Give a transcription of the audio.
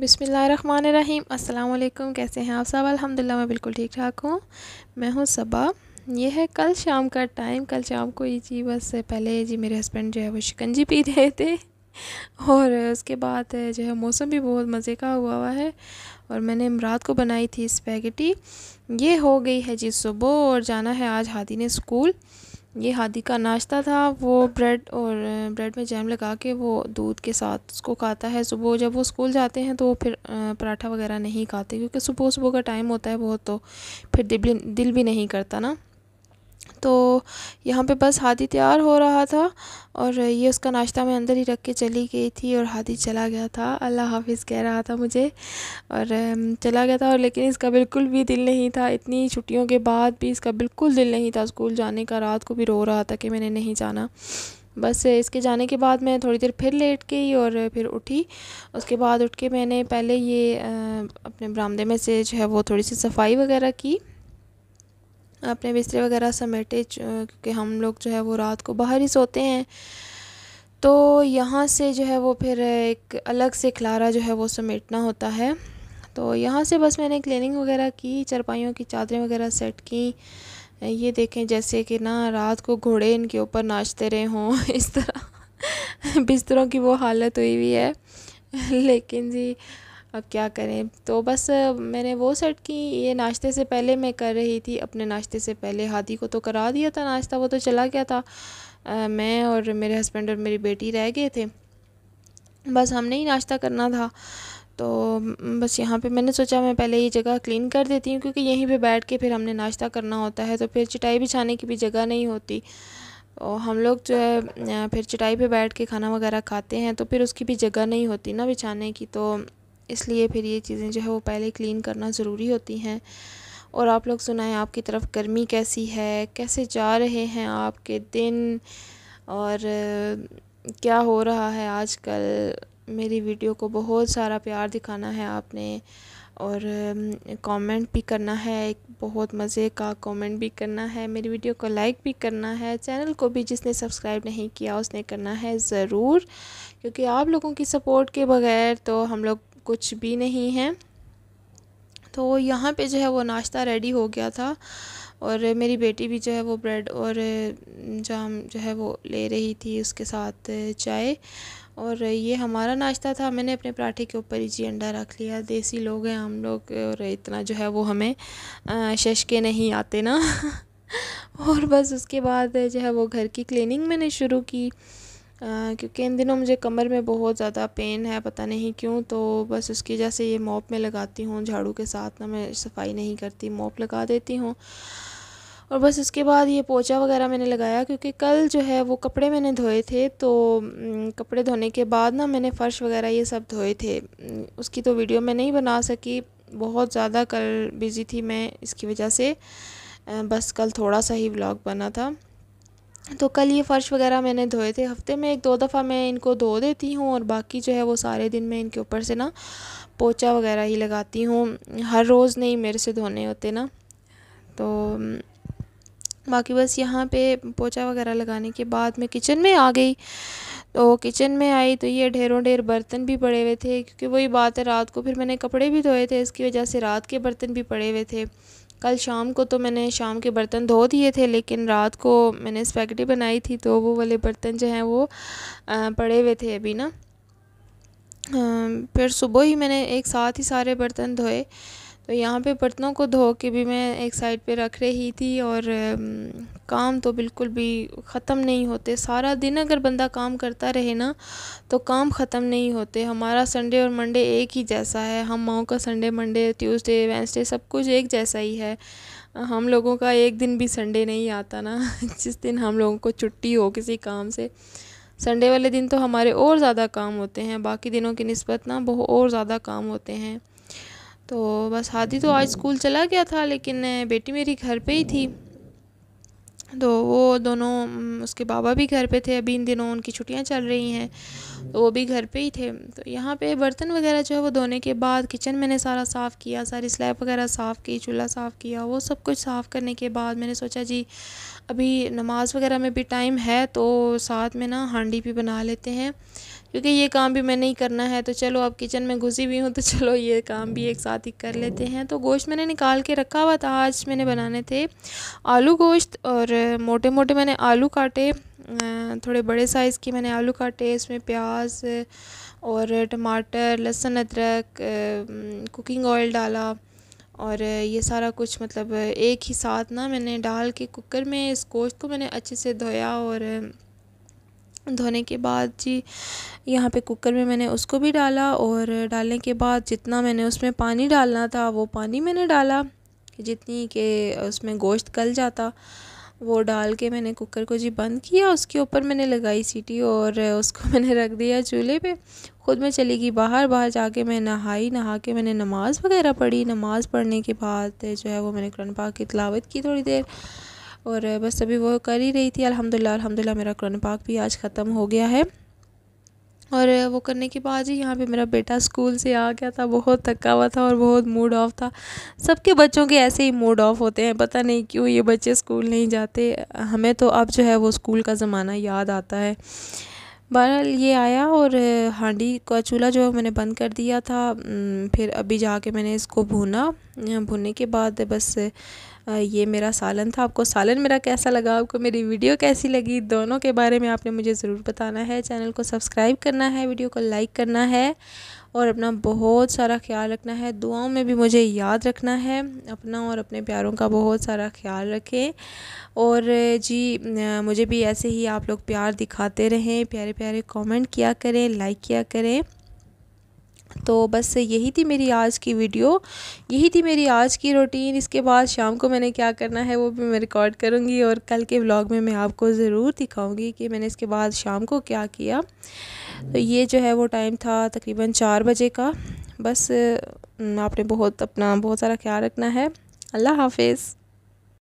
बिसमीम अल्लाम कैसे हैं आप सब अल्हम्दुलिल्लाह मैं बिल्कुल ठीक ठाक हूँ मैं हूँ सबा यह है कल शाम का टाइम कल शाम को ये जी बस पहले जी मेरे हस्बैंड जो है वो शिकंजी पी रहे थे और उसके बाद जो है मौसम भी बहुत मज़े का हुआ हुआ है और मैंने रात को बनाई थी स्पैगेटी ये हो गई है जी सुबह और जाना है आज हादी ने स्कूल ये हादी का नाश्ता था वो ब्रेड और ब्रेड में जैम लगा के वो दूध के साथ उसको खाता है सुबह जब वो स्कूल जाते हैं तो फिर पराठा वगैरह नहीं खाते क्योंकि सुबह सुबह का टाइम होता है बहुत तो फिर दिल भी दिल भी नहीं करता ना तो यहाँ पे बस हादी तैयार हो रहा था और ये उसका नाश्ता मैं अंदर ही रख के चली गई थी और हादी चला गया था अल्लाह हाफिज़ कह रहा था मुझे और चला गया था और लेकिन इसका बिल्कुल भी दिल नहीं था इतनी छुट्टियों के बाद भी इसका बिल्कुल दिल नहीं था स्कूल जाने का रात को भी रो रहा था कि मैंने नहीं जाना बस इसके जाने के बाद मैं थोड़ी देर फिर लेट गई और फिर उठी उसके बाद उठ के मैंने पहले ये अपने बरामदे में से जो है वो थोड़ी सी सफाई वगैरह की अपने बिस्तरे वगैरह समेटे क्योंकि हम लोग जो है वो रात को बाहर ही सोते हैं तो यहाँ से जो है वो फिर एक अलग से खिलारा जो है वो समेटना होता है तो यहाँ से बस मैंने क्लीनिंग वगैरह की चरपाइयों की चादरें वगैरह सेट की ये देखें जैसे कि ना रात को घोड़े इनके ऊपर नाचते रहे हों इस तरह बिस्तरों की वो हालत हुई हुई है लेकिन जी अब क्या करें तो बस मैंने वो सेट की ये नाश्ते से पहले मैं कर रही थी अपने नाश्ते से पहले हादी को तो करा दिया था नाश्ता वो तो चला गया था आ, मैं और मेरे हस्बैंड और मेरी बेटी रह गए थे बस हमने ही नाश्ता करना था तो बस यहाँ पे मैंने सोचा मैं पहले ये जगह क्लीन कर देती हूँ क्योंकि यहीं पे बैठ के फिर हमने नाश्ता करना होता है तो फिर चटाई बिछाने की भी जगह नहीं होती और हम लोग जो है फिर चटाई पे बैठ के खाना वगैरह खाते हैं तो फिर उसकी भी जगह नहीं होती ना बिछाने की तो इसलिए फिर ये चीज़ें जो है वो पहले क्लीन करना ज़रूरी होती हैं और आप लोग सुनाएं आपकी तरफ गर्मी कैसी है कैसे जा रहे हैं आपके दिन और क्या हो रहा है आजकल मेरी वीडियो को बहुत सारा प्यार दिखाना है आपने और कमेंट भी करना है एक बहुत मज़े का कमेंट भी करना है मेरी वीडियो को लाइक भी करना है चैनल को भी जिसने सब्सक्राइब नहीं किया उसने करना है ज़रूर क्योंकि आप लोगों की सपोर्ट के बगैर तो हम लोग कुछ भी नहीं है तो यहाँ पे जो है वो नाश्ता रेडी हो गया था और मेरी बेटी भी जो है वो ब्रेड और जाम जो है वो ले रही थी उसके साथ चाय और ये हमारा नाश्ता था मैंने अपने पराठे के ऊपर ही जी अंडा रख लिया देसी लोग हैं हम लोग और इतना जो है वो हमें शश के नहीं आते ना और बस उसके बाद जो है वो घर की क्लीनिंग मैंने शुरू की क्योंकि इन दिनों मुझे कमर में बहुत ज़्यादा पेन है पता नहीं क्यों तो बस उसकी वजह से ये मोप में लगाती हूँ झाड़ू के साथ ना मैं सफाई नहीं करती मोप लगा देती हूँ और बस उसके बाद ये पोचा वगैरह मैंने लगाया क्योंकि कल जो है वो कपड़े मैंने धोए थे तो कपड़े धोने के बाद ना मैंने फ़र्श वगैरह ये सब धोए थे उसकी तो वीडियो मैं नहीं बना सकी बहुत ज़्यादा कल बिज़ी थी मैं इसकी वजह से बस कल थोड़ा सा ही ब्लॉग बना था तो कल ये फ़र्श वगैरह मैंने धोए थे हफ़्ते में एक दो दफ़ा मैं इनको धो देती हूँ और बाकी जो है वो सारे दिन मैं इनके ऊपर से ना पोचा वगैरह ही लगाती हूँ हर रोज़ नहीं मेरे से धोने होते ना तो बाकी बस यहाँ पे पोचा वगैरह लगाने के बाद मैं किचन में आ गई तो किचन में आई तो ये ढेरों ढेर बर्तन भी पड़े हुए थे क्योंकि वही बात है रात को फिर मैंने कपड़े भी धोए थे इसकी वजह से रात के बर्तन भी पड़े हुए थे कल शाम को तो मैंने शाम के बर्तन धो दिए थे लेकिन रात को मैंने स्पैगेटी बनाई थी तो वो वाले बर्तन जो हैं वो पड़े हुए थे अभी ना फिर सुबह ही मैंने एक साथ ही सारे बर्तन धोए तो यहाँ पे बर्तनों को धो के भी मैं एक साइड पे रख रही थी और काम तो बिल्कुल भी ख़त्म नहीं होते सारा दिन अगर बंदा काम करता रहे ना तो काम ख़त्म नहीं होते हमारा संडे और मंडे एक ही जैसा है हम माओ का संडे मंडे ट्यूसडे वेंसडे सब कुछ एक जैसा ही है हम लोगों का एक दिन भी संडे नहीं आता ना जिस दिन हम लोगों को छुट्टी हो किसी काम से संडे वाले दिन तो हमारे और ज़्यादा काम होते हैं बाकी दिनों की नस्बत ना बहुत और ज़्यादा काम होते हैं तो बस हादी तो आज स्कूल चला गया था लेकिन बेटी मेरी घर पे ही थी तो वो दोनों उसके बाबा भी घर पे थे अभी इन दिनों उनकी छुट्टियां चल रही हैं तो वो भी घर पे ही थे तो यहाँ पे बर्तन वगैरह जो है वो धोने के बाद किचन मैंने सारा साफ़ किया सारी स्लैब वगैरह साफ़ की चूल्हा साफ़ किया वो सब कुछ साफ़ करने के बाद मैंने सोचा जी अभी नमाज़ वगैरह में भी टाइम है तो साथ में ना हांडी भी बना लेते हैं क्योंकि ये काम भी मैंने नहीं करना है तो चलो अब किचन में घुसी भी हूँ तो चलो ये काम भी एक साथ ही कर लेते हैं तो गोश्त मैंने निकाल के रखा हुआ था आज मैंने बनाने थे आलू गोश्त और मोटे मोटे मैंने आलू काटे थोड़े बड़े साइज़ के मैंने आलू काटे इसमें प्याज और टमाटर लहसुन अदरक कुकिंग ऑयल डाला और ये सारा कुछ मतलब एक ही साथ ना मैंने डाल के कुकर में इस गोश्त को मैंने अच्छे से धोया और धोने के बाद जी यहाँ पे कुकर में मैंने उसको भी डाला और डालने के बाद जितना मैंने उसमें पानी डालना था वो पानी मैंने डाला जितनी के उसमें गोश्त गल जाता वो डाल के मैंने कुकर को जी बंद किया उसके ऊपर मैंने लगाई सीटी और उसको मैंने रख दिया चूल्हे पे ख़ुद मैं चली गई बाहर बाहर जाके मैं नहाई नहा के मैंने नमाज़ वगैरह पढ़ी नमाज़ पढ़ने के बाद जो है वो मैंने कुरान पाक की तलावत की थोड़ी देर और बस अभी वो कर ही रही थी अलहमदिल्ला अलहमदिल्ला मेरा कुरान पाक भी आज ख़त्म हो गया है और वो करने के बाद ही यहाँ पे मेरा बेटा स्कूल से आ गया था बहुत थका हुआ था और बहुत मूड ऑफ़ था सबके बच्चों के ऐसे ही मूड ऑफ़ होते हैं पता नहीं क्यों ये बच्चे स्कूल नहीं जाते हमें तो अब जो है वो स्कूल का ज़माना याद आता है बहरहाल ये आया और हांडी का चूल्हा जो है मैंने बंद कर दिया था फिर अभी जाके मैंने इसको भुना भुनने के बाद बस ये मेरा सालन था आपको सालन मेरा कैसा लगा आपको मेरी वीडियो कैसी लगी दोनों के बारे में आपने मुझे ज़रूर बताना है चैनल को सब्सक्राइब करना है वीडियो को लाइक करना है और अपना बहुत सारा ख्याल रखना है दुआओं में भी मुझे याद रखना है अपना और अपने प्यारों का बहुत सारा ख्याल रखें और जी मुझे भी ऐसे ही आप लोग प्यार दिखाते रहें प्यारे प्यारे कमेंट किया करें लाइक किया करें तो बस यही थी मेरी आज की वीडियो यही थी मेरी आज की रूटीन इसके बाद शाम को मैंने क्या करना है वो भी मैं रिकॉर्ड करूँगी और कल के व्लॉग में मैं आपको ज़रूर दिखाऊँगी कि मैंने इसके बाद शाम को क्या किया तो ये जो है वो टाइम था तकरीबन चार बजे का बस आपने बहुत अपना बहुत सारा ख्याल रखना है अल्लाह हाफिज़